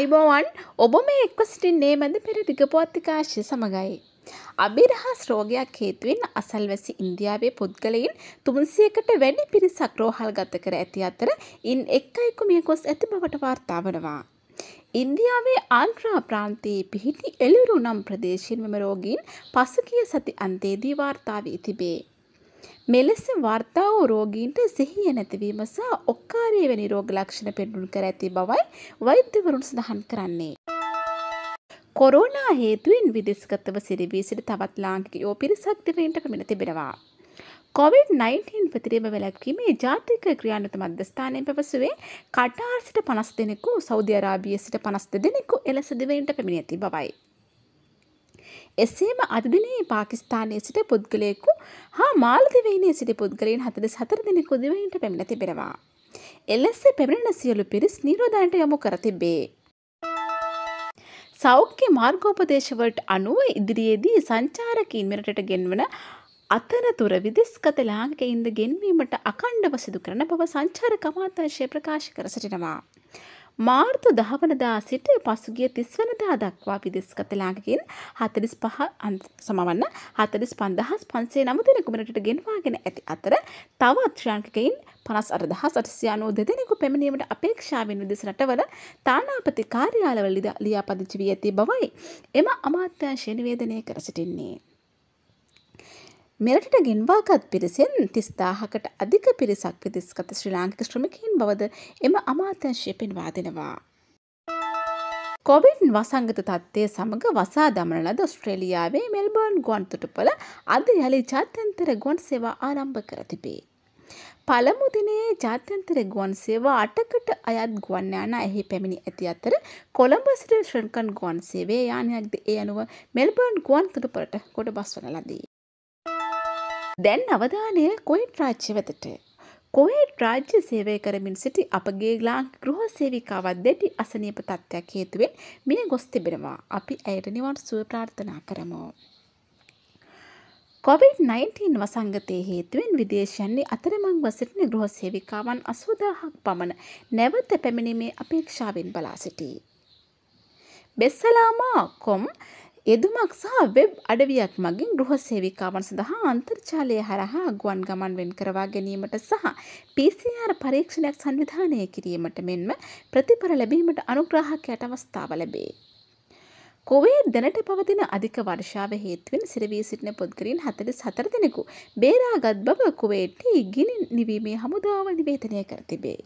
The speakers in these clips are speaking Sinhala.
අයිබෝවන් ඔබ මේ එක්ව සිටින්නේ මැද පෙරදිග පෝත්තිකාශය සමඟයි. අභිරහස් රෝගයක් හේතුවෙන් අසල්වැසි ඉන්දියාවේ පුද්ගලයින් තුන්සියකට වැඩි පිරිසක් රෝහල් ගත කර ඇති අතර ඉන් එක් අයෙකු මිය ගොස් ඇති බවට වාර්තා වනවා. ඉන්දියාවේ ආන්ත්‍රා ප්‍රාන්තයේ පිහිටි එළිරු නම් ප්‍රදේශයෙන් මෙම රෝගීන් පසුගිය සති අන්තයේදී වාර්තාාවී තිබේ. මෙලෙස වාර්තා වූ රෝගීන්ට සිහිය නැතිවීම සහ ඔක්කාරය වැනි රෝග ලක්ෂණ පෙන්නුම් කර ඇති බවයි වෛද්‍යවරුන් සඳහන් කරන්නේ. කොරෝනා හේතුවෙන් විදෙස්ගතව සිරිවී සිට තවත් ලාංකිකයෝ පිරිසක් දිරෙන්ට කමින තිබෙනවා. කොවිD-19 ප්‍රතිරීම වැළැක්වීමේ ජාතික ක්‍රියානුත මධ්‍යස්ථානයෙන් පැවසුවේ කටාර් සිට පනස් දෙනෙකු සෞදි අරාබිය සිට පනස් දෙනෙකු එලෙස දිවයින්ට පැමිණ ඇති බවයි. එසේම අදදිනයේ පාකිස්ථානයේ සිට පුද්ගලයෙකු හා මාලදිවයිනේ සිට පුද්ගලයන් හතද සතර දෙනෙකු දිවයින්ට පැමිණ තිබෙනවා. එල්ලෙස්ස පැමිණෙන සියලු පිරිස් නිරෝධයන්ට යොමු කර තිබේ. සෞඛ්‍ය මාර්ගෝපදේශවලට අනුව ඉදිරියේදී සංචාරකින් මෙරටට ගෙන්වන අතරතුර විදෙස්ගත ලාංකිකයින්ද ගෙන්වීමට අකණ්ඩව සිදු කරන බව සංචාරක අමාත්‍යංශය ප්‍රකාශ කර සිටිනවා. මාර්තු දහවනදා සිට පසුගිය තිස්වනදා දක්වා විදෙස්ගතලාගකින් හතරිස් පහ සමවන්න හතරිස් පන්දහස් පන්සේ නමු දෙනකුමනට ගෙන්වාගෙන ඇති අතර තව අත්‍රාංකකයින් පනස් අරදහ සටසියානෝ දෙදෙනෙකු පැමිණීමට අපේක්ෂාවෙන් විදෙස් රටවල තානාපති කාර්යාලවල ලියාපදිචි වී ඇති බවයි එම අමාත්‍යංශය නිවේදනය කර සිටින්නේ. මෙරටට ගෙන්වාගත් පිරිසෙන් තිස්දාහකට අධික පිරිසක් විදිස්ගත ශ්‍රී ලාංකික ශ්‍රමිකයින් බවද එම අමාත්‍යංශය පෙන්වා දෙනවා. කොවිඩ් වසංගත තත්ත්වය සමඟ වසා දමන ලද ඔස්ට්‍රේලියාවේ මෙල්බර්න් ගොන්තුටුපල අද යළි ජාත්‍යන්තර ගොන් සේවා ආරම්භ කර තිබේ. පළමු දිනේ ජාත්‍යන්තර ගුවන් සේවා අටකට අයත් ගුවන් යාන එහි පැමිණි ඇති අතර කොළඹ සිට ශ්‍රංකන් ගුවන් සේවේ යානයක්ද ඒ අනුව මෙල්බර්න් ගුවන් තුටුපරට ගොඩ බස්වන ලදී. දැන් අවධානය කොයිට් රාජ්‍ය වෙතට. කොවේට් රාජ්‍ය සේවය කරමින් සිටි අපගේ ග්ලාන් ගෘහ සේවිකාවත් දැඩි අසනීප තත්ත්වයක් හේතුවෙන් මිය ගොස් තිබෙනවා. අපි ඇයට නිවන් සුව ප්‍රාර්ථනා කරමු. කොවිD-19 වසංගතය හේතුවෙන් විදේශයන්නේ අතරමං වසිටින ගෘහ සේවිකාවන් අසූදාහක් පමණ නැවත පැමිණීමේ අපේක්ෂාවෙන් බලා සිටී. බෙස්සලාමා කොම් යෙදුමක් සහ වෙබ් අඩවියක් මගින් ගෘහ සේවිකාවන් සඳහා අන්තර්ජාලය හරහා ගුවන් ගමන් වෙන් කරවා ගැනීමට සහ PCR පරීක්ෂණයක් සංවිධානය කිරීමට මෙන්ම ප්‍රතිඵල ලැබීමට අනුග්‍රාහකයට අවස්ථාව ලැබේ. කොවේ දැනට පවතින අධික වර්ෂාව හේතුවෙන් සිරවී සිටින පුද්ගලින් හතලිස් හතර දෙනෙකු බේරාගත් බව කුවේට්ටි ගිනි නිවීමේ හමුදාව නිවේතනය කර තිබේ.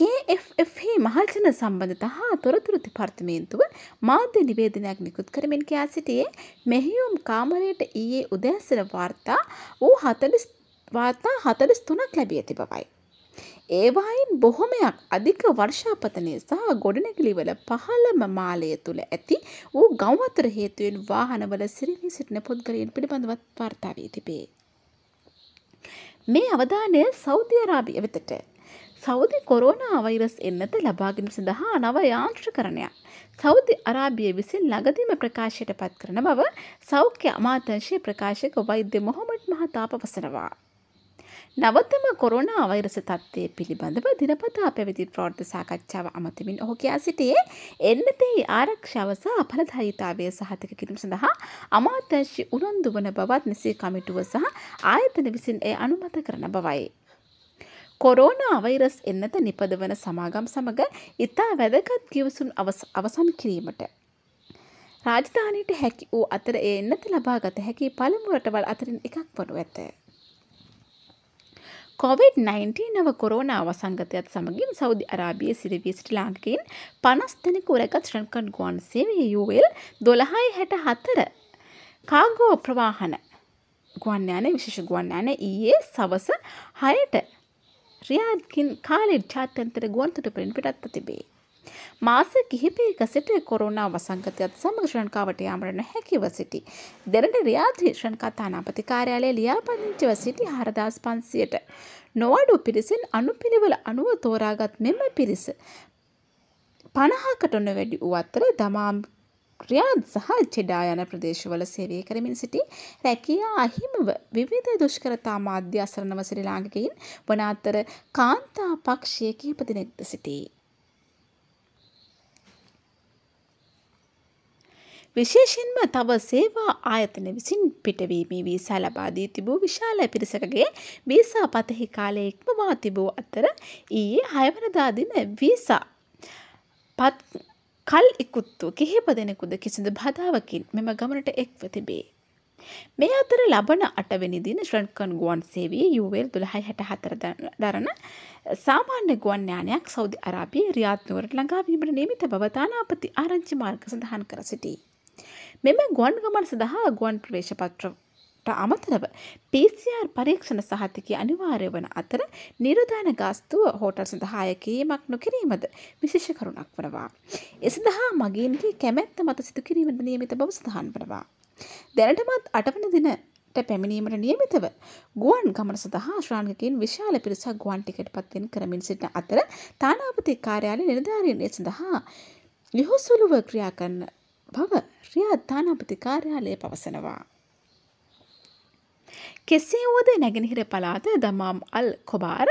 කේ මහජන සම්බන්ධතා හා තොරතුරු දෙපාර්තමේන්තුව මාධ්‍ය නිවේදනයක් නිකුත් කරමින් කියා සිටියේ මෙහියුම් කාමරයට ඊයේ උදෑසන වාර්තා වූ හතලිස් වාර්තා හතලිස් තුනක් ලැබිය තිබවයි. ඒවායින් බොහොමයක් අධික වර්ෂාපතනය සහ ගොඩනැගිලිවල පහළම මාලය තුළ ඇති වූ ගෞවතර හේතුවෙන් වාහනවල සිරිලි සිටින පුද්ගලයන් පිළිබඳවත් වාර්තාාවී තිබේ. මේ අවධානය සෞධ්‍ය අරාභිය වෙතට සෞදි කොරෝනා වෛරස් එන්නත ලබාගැනීම සඳහා නව යාන්ත්‍රකරණයක් සෞදි අරාබිය විසින් ළඟදීම ප්‍රකාශයට පත් කරන බව සෞඛ්‍ය අමාත්‍යංශයේ ප්‍රකාශක වෛද්‍ය මොහොමඩ් මහතා පවසනවා. නවතම කොරෝනා වෛරස තත්ත්වය පිළිබඳව දිනපතා පැවති ප්‍රෝර්ථ සාකච්ඡාව අමතමින් ඔහු කියා සිටියේ එන්නතෙහි ආරක්ෂාව සහ ඵලදායිතාවය සහතික කිරීම සඳහා අමාත්‍යංශي උනන්දු වන බවත් මෙසේ කමිටුව සහ ආයතන විසින් එය අනුමත කරන බවයි. කොරෝනා වෛරස් එන්නත නිපදවන සමාගම් සමග ඉතා වැදගත් ගිවසුන් අවසන් කිරීමට. රාජධානයට හැකි වූ අතර ඒ එන්නත ලබාගත හැකි පළමුරටවල් අතරින් එකක් වනු ඇත. කොවිD-19 නව කොරෝනා වසංගතයත් සමගින් සෞදි අරාබිය සිරිවී සිට ලාංකින් පනස් දෙනෙකු රැගත් ශ්‍රංකන් ගුවන් සේවය යුවල් දොළහයි හැට හතර කාගෝ ප්‍රවාහන ගුවන්යාන විශේෂ ගුවන්යාන ඊයේ සවස හයට රියාඩ්කින් කාලෙඩ් ජාත්‍යන්තර ගුවන්තොටුපළින් පිටත්ව තිබේ. මාස කිහිපයක සිට කොරුණා වසංගතයත් සමග ශ්‍රංකාවට යාමට නොහැකිව සිටි. දෙරට රියාධී ශ්‍රංකා තානාපති කාර්යාලය ලියාපදිංචිව සිටි හරදාස් පන්සියට. නොවඩු පිරිසින් අනුපිළිවෙල අනුව තෝරාගත් මෙම පිරිස. පණහාකට නොවැඩි වූ අතර දමාම් රියාද් සහ ජෙඩා යන ප්‍රදේශවල සේවය කරමින් සිටි රැකියා අහිමව විවිධ දුෂ්කරතා මාධ්‍ය අසරණව ශ්‍රී ලාංකිකයින් වන අතර කාන්තා පක්ෂයේ කිහිප දෙනෙක්ද සිටී. විශේෂයෙන්ම තව සේවා ආයතන විසින් පිටවීමේ වීසා ලබා දී තිබූ විශාල පිරිසකගේ වීසා පතෙහි කාලය ඉක්මවා තිබූ අතර ඊයේ හයවනදා දින වීසා පත් කල් ඉකුත්තු කිහිප දෙනෙකුද කිසිදු බාධාවකින් මෙම ගමනට එක්ව තිබේ. මේ අතර ලබන අටවෙනිදින ශ්‍රන්කන් ගුවන් සේවී යුවල් දුළහයි හැට හතර දරන සාමාන්‍ය ගුවන් ඥානයක් සෞදි අරාබිය රියාත්නුවරට ළඟාවීමට නීමිත බවතානාපති ආරංචි මාර්ග සඳහන් කර සිටී. මෙම ගුවන් ගමන් සඳහා ගුවන් ප්‍රවේශපත්‍ර ට අමතරව PCR පරීක්ෂණ සහතිකය අනිවාර්ය වන අතර නිරධාන ගාස්තුව හෝටල් සඳහාය කිරීමක් නොකිරීමද විශේෂ කරුණක් වනවා. එසඳහා මගින්ගේ කැමැත්ත මත සිදු කිරීමට නියමිත බව සඳහන් වනවා. දැනටමත් අටවන දින පැමිණීමට නියමිතව ගුවන් ගමන සඳහා ශ්‍රාණකින් විශාල පිරිසක් ගුවන් ටිකට පත්වෙන් කරමින් සිටින අතර තානාපති කාර්යාලය නිර්ධාරණය සඳහා යහොසුළුව ක්‍රියා කරන බව රියා තානාපති කාර්යාලය පවසනවා. කෙසේ වුවද නැගෙනහිර පලාත දමාම් අල් කොබාර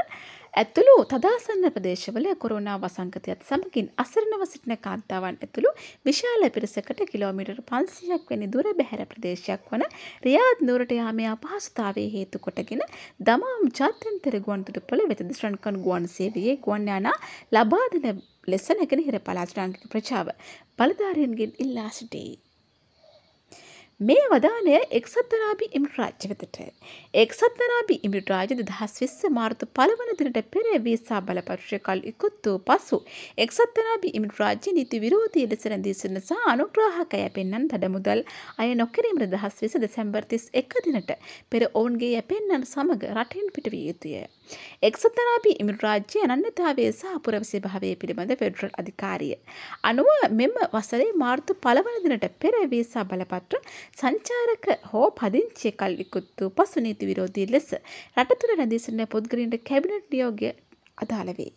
ඇතුළු තදාසන්න ප්‍රදේශවල කොරුණා වසංකතයත් සමගින් අසරණව සිටින කාන්තාවන් ඇතුළු විශාල පිරිසකට කිලෝමීටර් පන්සියක් වැනි දුර බැහැර ප්‍රදේශයක් වන රියාත් නූරට යාමේ අපහසුතාවේ හේතු කොටගෙන දමාම් ජාත්‍යන්තර ගුවන්තුටුපළ වෙතද ශ්‍රංකන් ගුවන් සේවයේ ගුවන්යානා ලබාදන ලෙස නැගෙන හිර පලාචරාංගික ප්‍රචාව බලධාරයන්ගෙන් ඉල්ලා සිටේ. මේ වදානය එක්සත්වනාබි ඉමිට රාජ්‍ය වෙතට. එක්සත්වනාබි ඉමිට රාජ දහස් විස්ස මාර්තු පලවන දිනට පෙර වීසා බලපර්ශය කල් ඉකුත් වූ පසු එක්සත්වනාබි ඉමිට රාජ්‍ය නීති විරෝධී ලෙස රැඳීසිරන සහ අනුග්‍රාහකය පෙන්න්නන් දඩමුදල් අය නොකිරීම දහස් විස දෙසැම්බර්තිස් එක දිනට පෙර ඔවුන්ගේ යැපෙන්න්නන් සමඟ රටෙන් පිටවිය යුතුය. එක්සත්තරාපී ඉමිරාජ්‍ය අනන්‍යතාවේ සහ පුරවසි භාවය පිළිබඳ ෆෙඩරල් අධිකාරිය. අනුව මෙම වසරේ මාර්තු පළවන දිනට පෙර වීසා බලපත්‍ර සංචාරක හෝ පදිංචිය කල් විකුත්තු පසු නීති විරෝධී ලෙස රටතුර රැඳී සිටින පුද්ගලයන්ට කැබිනට් නියෝගය අදාළ වේ.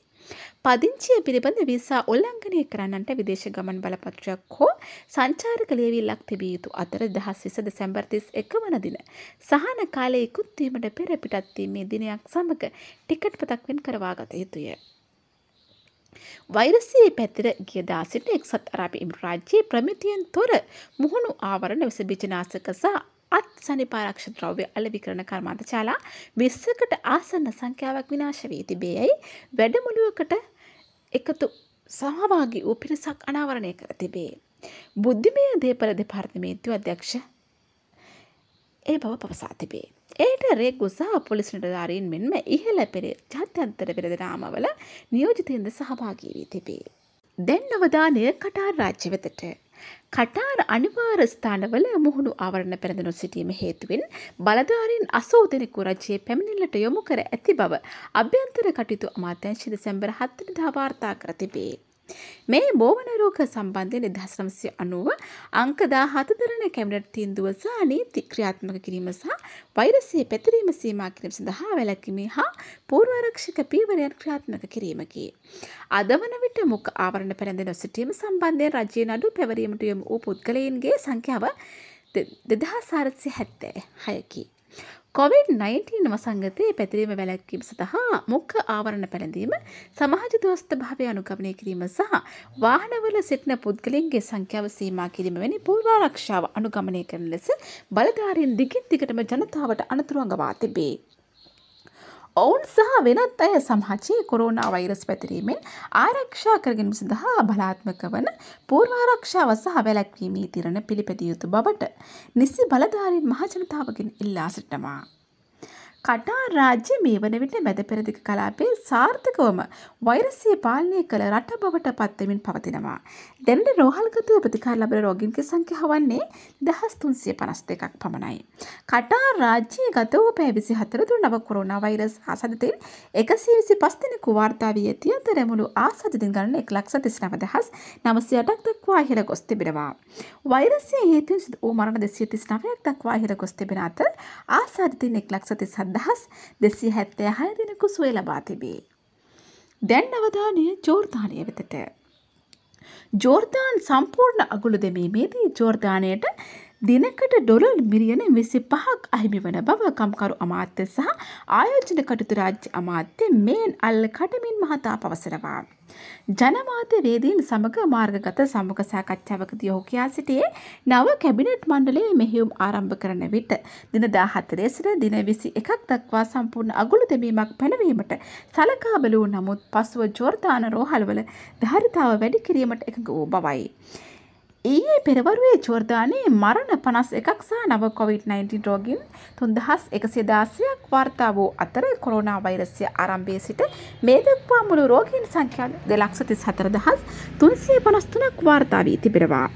පදිංචිය පිළිබඳ විසා ඔල්ලංඝනය කරන්නන්ට විදේශ ගමන් බලපත්‍රයක් හෝ සංචාරක ලියවිල්ලක් තිබිය යුතු අතර දහස් විස දෙසැම්බර් 31 වන දින සහන කාලයේ ඉක්ුත් වීමට පෙර පිටත් වීමේ දිනයක් සමග ටිකට් පතක් වෙන් කරවාගත යුතුය. වෛරසයේ පැතිර ගියදා සිට එක්සත් අරාබි ඉමිරාජ්‍යයේ ප්‍රමිතියෙන් තොර මුහුණු ආවරණ විස බීජනාශක සහ අත් සනිපාරක්ෂ ද්‍රව්‍ය අලෙවි කරන කර්මාන්තශාලා 20කට ආසන්න සංඛ්‍යාවක් විනාශ වී තිබේයි වැඩමුළුවකට එකතු සහභාගී වූ පිරිසක් අනාවරණය කර තිබේ. බුද්ධිමය දේපල දෙපාර්තමේන්තුව අධ්‍යක්ෂ ඒ බව පවසා තිබේ. ඒට රේ ගුසා පොලිස් නිලධාරීන් මෙන්ම ඉහළ පෙර ජාත්‍යන්තර වෙළඳරාමවල නියෝජිතයින්ද සහභාගී වී තිබේ. දැන් අවධානය කටාර් රාජ්‍ය වෙතට කටාර අනිවාර ස්ථානවල මුහුණු ආවරණ පැළඳ නොසිටීම හේතුවෙන් බලධාරීන් අසෝ දෙනෙකු රජයේ පැමිණිල්ලට යොමු කර ඇති බව අභ්‍යන්තර කටයුතු අමාත්‍යංශ දෙසැම්බර් 7 වෙනිදා වාර්තා කර තිබේ. මේ බෝවන රෝග සම්බන්ධයෙන් එදහස්නම්සය අනුව අංකදා හතදරන කැමරට තින්දුව සහ නීති ක්‍රියාත්මක කිරීම සහ වෛරසය පැතිරීම සීමා කිරීම සඳහා වැලැක්කිමේ හා පූර්වාරක්ෂක පීවරයන් ක්‍රියාත්මක කිරීමකි. අද වන විට මුක් ආවරණ පැළඳ නොසිටීම සම්බන්ධයෙන් රජය නඩු පැවරීමට යොමු වූ පුද්ගලයන්ගේ සංඛ්‍යාව දෙදහස් සාරත්සය හැත්තෑ හයකි. කොවිඩ් 19 වසංගතයේ පැතිරීම වැළැක්වීම සඳහා මුඛ ආවරණ පැළඳීම, සමාජ දෝෂිත භාවය අනුගමනය කිරීම සහ වාහනවල සිටින පුද්ගලයන්ගේ සංඛ්‍යාව සීමා කිරීම වැනි පූර්වාරක්ෂාව අනුගමනය කරන ලෙස බලධාරීන් දිගින් දිගටම ජනතාවට අනතුරු අඟවා තිබේ. ඔවුන් සහ වෙනත් අය සමාජයේ කොරෝනා වෛරස් පැතිරීමෙන් ආරක්ෂා කරගැනීම සඳහා බලාත්මක වන පූර්වාරක්ෂාව සහ වැළැක්වීමේ තිරණ පිළිපැදිය යුතු බවට නිසි බලධාරීන් මහජනතාවගෙන් ඉල්ලා සිටනවා. කටාර් රාජ්‍ය මේ වන විට මැදපෙරදිග කලාපේ සාර්ථකවම වෛරසය පාලනය කළ රට බවට පත්වමින් පවතිනවා. දැනට රෝහල්ගතය ප්‍රතිකාර ලබන රෝගින්ගේ සංඛ්‍යාව වන්නේ දහස් තුන්සිය පනස් දෙකක් පමණයි. කටාර් රාජ්‍යයේ ගත වූ පැය විසි හතර දුරනව කොරෝනා වෛරස් ආසාදිතෙන් එකසිය විසි පස් දෙනෙකු වාර්තා වී ඇති අතර මුළු ආසාදිතින් ගණන එක ලක්ෂ තිස්නව දහස් නවසිය අටක් දක්වා ඉහළ ගොස් තිබෙනවා. වෛරසය හේතුවෙන් සිදු වූ මරණ දෙසිය තිස්නවයක් දක්වා ඉහළ ගොස් තිබෙන අතර ආසාදිතින් එක් ලක්ෂ තිස් අදහස් දෙසී හැත්තෑ හය දෙනකු සුවේ ලබා තිබේ. දැන් අවධානය ජෝර්ධානය වෙතට. ජෝර්ධාන් සම්පූර්ණ අගුළු දෙමීමේදී ජෝර්ධානයට දිනකට ඩොලර් මිලියන 25ක් අහිමි වන බව කම්කරු අමාත්‍ය සහ ආයෝජන කටයුතු රාජ්‍ය අමාත්‍ය මේන් අල් කටමින් මහතා පවසනවා. ජනමාධ්‍යවේදීන් සමග මාර්ගගත සම්මුඛ සාකච්ඡාවකදී ඔහු කියා සිටියේ නව කැබිනට් මණ්ඩලයේ මෙහෙයුම් ආරම්භ කරන විට දින 14 සිට දින 21ක් දක්වා සම්පූර්ණ අගුළු දෙමීමක් පැනවීමට සලකා බැලූ නමුත් පසුව ජෝර්දාන රෝහලවල ධාරිතාව වැඩි කිරීමට එකඟ වූ බවයි. ඊයේ පෙරවරුවේ ජෝර්ධානයේ මරණ පනස් එකක් සහ නව කොවිD-19 රෝගින් තුන්දහස් එකසිය දාසයක් වාර්තා වූ අතර කොරෝනා වෛරසය ආරම්භයේ සිට මේ දක්වා මුළු රෝගීන් සංඛ්‍යාව දෙලක්ෂ තිස් හතර දහස් තුන්සිය පනස්තුනක් වාර්තා වී තිබෙනවා.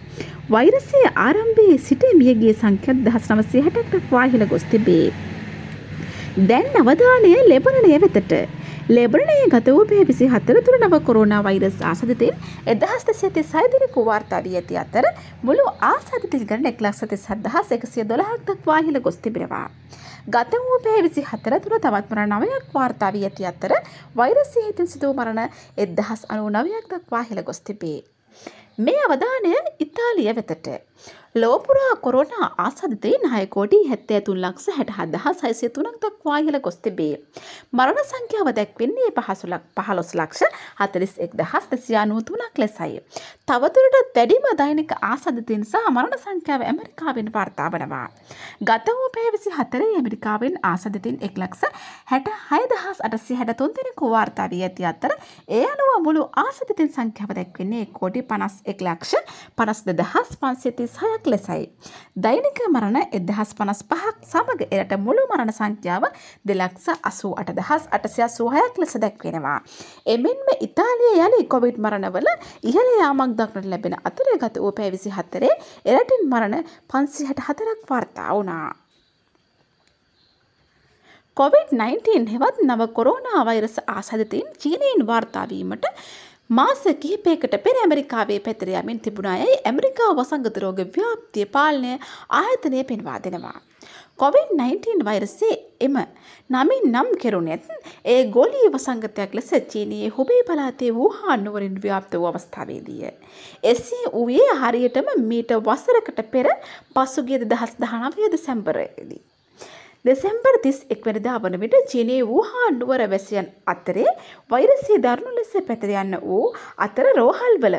වෛරසය ආරම්භයේ සිට මියගේ සංඛ්‍යත් දහස් නවසය හැටක් දක්වා ඉහළ ගොස් තිබේ. දැන් අවධානය ලෙබනනය වෙතට ලෙබරණයේ ගත වූ පෙහ විසි හතරතුර නව කොරුණා වෛරස් ආසධිතයෙන් එදහස් දෙසිය තිසයි දෙනෙකු වාර්තා වී ඇති අතර මුළු ආසාධිතල් ගණන එක් ලක්ෂ තිස් හත්දහස් එකසිය දොළහක් දක්වා ඉහළ ගොස් තිබෙනවා. ගත වූ පෙහ විසි හතර තුර තවත් මරණ නවයක් වාර්තා වී ඇති අතර වෛරසය හිතින් සිදුව මරණ එදහස් අනු නවයක් දක්වා හිළ ගොස් තිබේ. මේ අවධානය ඉතාලිය වෙතට. ලෝපුරා කොරෝණ ආසධතේ නයකෝටි හැත්තෑතුන් ලක්ෂ හැට හදහා සයිසය තුනක් දක්වා ඉහල ගොස්තිබේ. මරණ සංඛ්‍යාව දැක්වෙන්නේ පහසුලක් පහලොස් ලක්ෂ හතලිස් එක් දහස් දෙසියානූ තුනක් ලෙසයි. තවතුරට දැඩිම දෛනික ආසධතින් සහ මරණ සංඛ්‍යාව ඇමරිකාවෙන් වාර්තා වනවා. ගත වූ පැය විසි හතරේ ඇමරිකාවෙන් ආසධතින් එක් ලක්ෂ හැට හයදහස් අටසි හැට තුන්දෙනෙකු වාර්තාාවී ඇති අත්තර ඒ අනුව මුළු ආසධතින් සංඛ්‍යාව දැක්වෙන්නේ කෝටි පනස් එක් ලක්ෂ පනස් දෙදහස් පන්සිතිස් හයක් ලෙසයි. දෛනික මරණ එදහස් පනස් පහක් සමඟ එරට මුළු මරණ සංඛ්‍යාව දෙලක්ස අසූ අටදහස් අටසය සූහයක් ලෙස දැක්වෙනවා. එමෙන්ම ඉතාලිය යළි කොවිඩ් මරණවල ඉහළ යාමක් දක්නට ලැබෙන අතරේ ගත වූ පැවිසි හතරේ එරටින් මරණ පන්සිහට හතරක් වර්තා වුණා. COVID-19 හෙවත් නව කොරෝනා වෛරස ආසධතින් චීනයෙන් වාර්තාාවීමට මාස කිහිපයකට පෙර ඇමරිකාවේ පැතර යමින් තිබුණ අයයි ඇමරිකාව වසංගත රෝග ව්‍යාප්තිය පාලනය ආයතනය පෙන්වා දෙනවා. කොවිD-19 වෛරසේ එම නමින් නම් කෙරුණෙත් ඒ ගොලී වසංගතයක් ලෙස චීනයේ හුබේ පලාතේ වූහානුවරින් ව්‍යාප්ත වූ අවස්ථාවේදීය. එසේ වූයේ හරියටම මීට වසරකට පෙර පසුගියද දහස් දහනවය දෙසැම්බරයේදී. දෙසැම්බර් 31 වන විට චීනයේ වූහා නුවර වැසියන් අතරේ වෛරසය දරුණු ලෙස පැතිර යන්න වූ අතර රෝහල්වල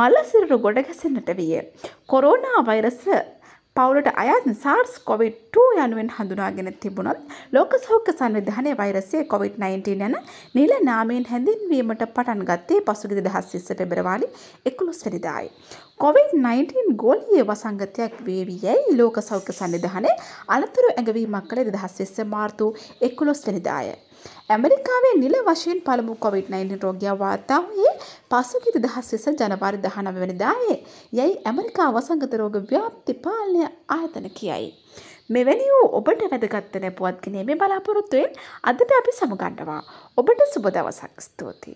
මල්ලසිරුරු ගොඩ ගැසෙන්නට විය. කොරෝනා වෛරස පවුලට අයත් SARS COVID-2 යනුවෙන් හඳුනාගෙන තිබුණොත් ලෝක සෞඛ්‍ය සංවිධානයේ වෛරසය COVID-19 යන නිල නාමයෙන් හැඳින්වීමට පටන් ගත්තේ පසුගිය 2020 පෙබරවාරි 11 වෙනිදායි. COVID-19 ගෝලීය වසංගතයක් වේවි යැයි ලෝක සෞඛ්‍ය සංවිධානයේ අනතුරු ඇඟවීමක් කළ 2020 මාර්තු 11 වෙනිදාය. ඇමරිකාවේ නිල වශයෙන් පළමු කොවිD-19 රෝගියා වාර්තා වූයේ පසුගිය 2020 ජනවාරි 19 වෙනිදායේ යයි ඇමරිකා වසංගත රෝග ව්‍යාප්ති පාලනය ආයතන කියයි. මෙවැනි වූ ඔබට වැදගත් නැපුවත් ගැනීමේ බලාපොරොත්තුවෙන් අදට අපි සමුගන්නවා. ඔබට සුබ දවසක් ස්තුතියි.